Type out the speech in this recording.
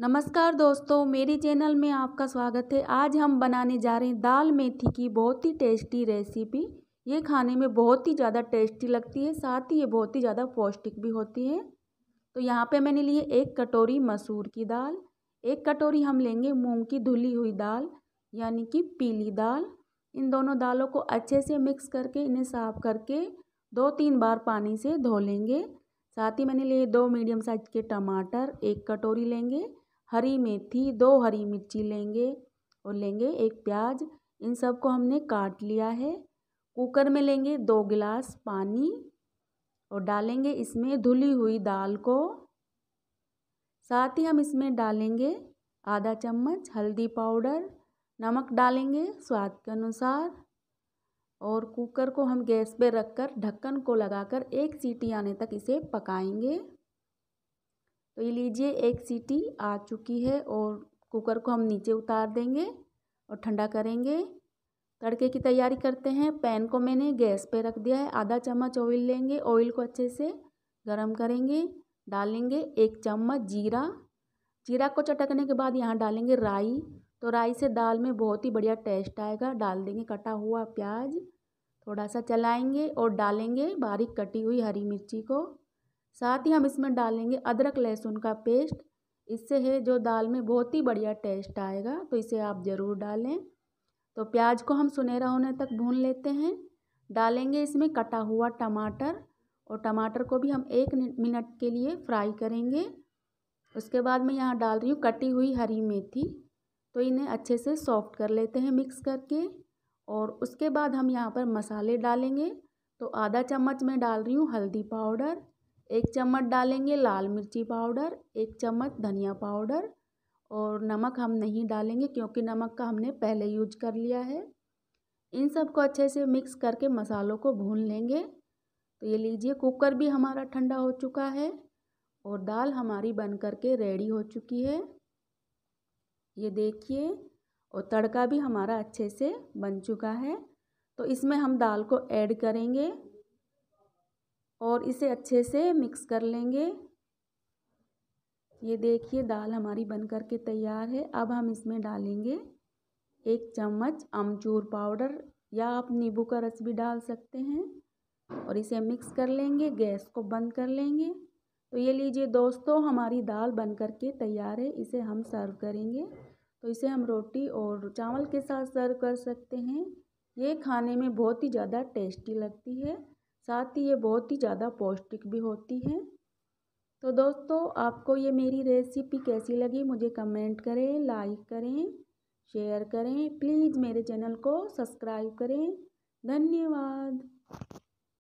नमस्कार दोस्तों मेरी चैनल में आपका स्वागत है आज हम बनाने जा रहे हैं दाल मेथी की बहुत ही टेस्टी रेसिपी ये खाने में बहुत ही ज़्यादा टेस्टी लगती है साथ ही ये बहुत ही ज़्यादा पौष्टिक भी होती है तो यहाँ पे मैंने लिए एक कटोरी मसूर की दाल एक कटोरी हम लेंगे मूंग की धुली हुई दाल यानी कि पीली दाल इन दोनों दालों को अच्छे से मिक्स करके इन्हें साफ करके दो तीन बार पानी से धो लेंगे साथ ही मैंने लिए दो मीडियम साइज के टमाटर एक कटोरी लेंगे हरी मेथी दो हरी मिर्ची लेंगे और लेंगे एक प्याज इन सब को हमने काट लिया है कुकर में लेंगे दो गिलास पानी और डालेंगे इसमें धुली हुई दाल को साथ ही हम इसमें डालेंगे आधा चम्मच हल्दी पाउडर नमक डालेंगे स्वाद के अनुसार और कुकर को हम गैस पे रखकर ढक्कन को लगाकर एक सीटी आने तक इसे पकाएंगे तो ये लीजिए एक सीटी आ चुकी है और कुकर को हम नीचे उतार देंगे और ठंडा करेंगे तड़के की तैयारी करते हैं पैन को मैंने गैस पे रख दिया है आधा चम्मच ऑयल लेंगे ऑयल को अच्छे से गरम करेंगे डालेंगे एक चम्मच जीरा जीरा को चटकने के बाद यहाँ डालेंगे राई तो राई से दाल में बहुत ही बढ़िया टेस्ट आएगा डाल देंगे कटा हुआ प्याज थोड़ा सा चलाएंगे और डालेंगे बारीक कटी हुई हरी मिर्ची को साथ ही हम इसमें डालेंगे अदरक लहसुन का पेस्ट इससे है जो दाल में बहुत ही बढ़िया टेस्ट आएगा तो इसे आप ज़रूर डालें तो प्याज को हम सुनहरा होने तक भून लेते हैं डालेंगे इसमें कटा हुआ टमाटर और टमाटर को भी हम एक मिनट के लिए फ्राई करेंगे उसके बाद मैं यहाँ डाल रही हूँ कटी हुई हरी मेथी तो इन्हें अच्छे से सॉफ्ट कर लेते हैं मिक्स करके और उसके बाद हम यहाँ पर मसाले डालेंगे तो आधा चम्मच मैं डाल रही हूँ हल्दी पाउडर एक चम्मच डालेंगे लाल मिर्ची पाउडर एक चम्मच धनिया पाउडर और नमक हम नहीं डालेंगे क्योंकि नमक का हमने पहले यूज कर लिया है इन सब को अच्छे से मिक्स करके मसालों को भून लेंगे तो ये लीजिए कुकर भी हमारा ठंडा हो चुका है और दाल हमारी बन करके रेडी हो चुकी है ये देखिए और तड़का भी हमारा अच्छे से बन चुका है तो इसमें हम दाल को ऐड करेंगे और इसे अच्छे से मिक्स कर लेंगे ये देखिए दाल हमारी बन कर के तैयार है अब हम इसमें डालेंगे एक चम्मच अमचूर पाउडर या आप नींबू का रस भी डाल सकते हैं और इसे मिक्स कर लेंगे गैस को बंद कर लेंगे तो ये लीजिए दोस्तों हमारी दाल बन कर के तैयार है इसे हम सर्व करेंगे तो इसे हम रोटी और चावल के साथ सर्व कर सकते हैं ये खाने में बहुत ही ज़्यादा टेस्टी लगती है साथ ही ये बहुत ही ज़्यादा पौष्टिक भी होती है तो दोस्तों आपको ये मेरी रेसिपी कैसी लगी मुझे कमेंट करें लाइक करें शेयर करें प्लीज़ मेरे चैनल को सब्सक्राइब करें धन्यवाद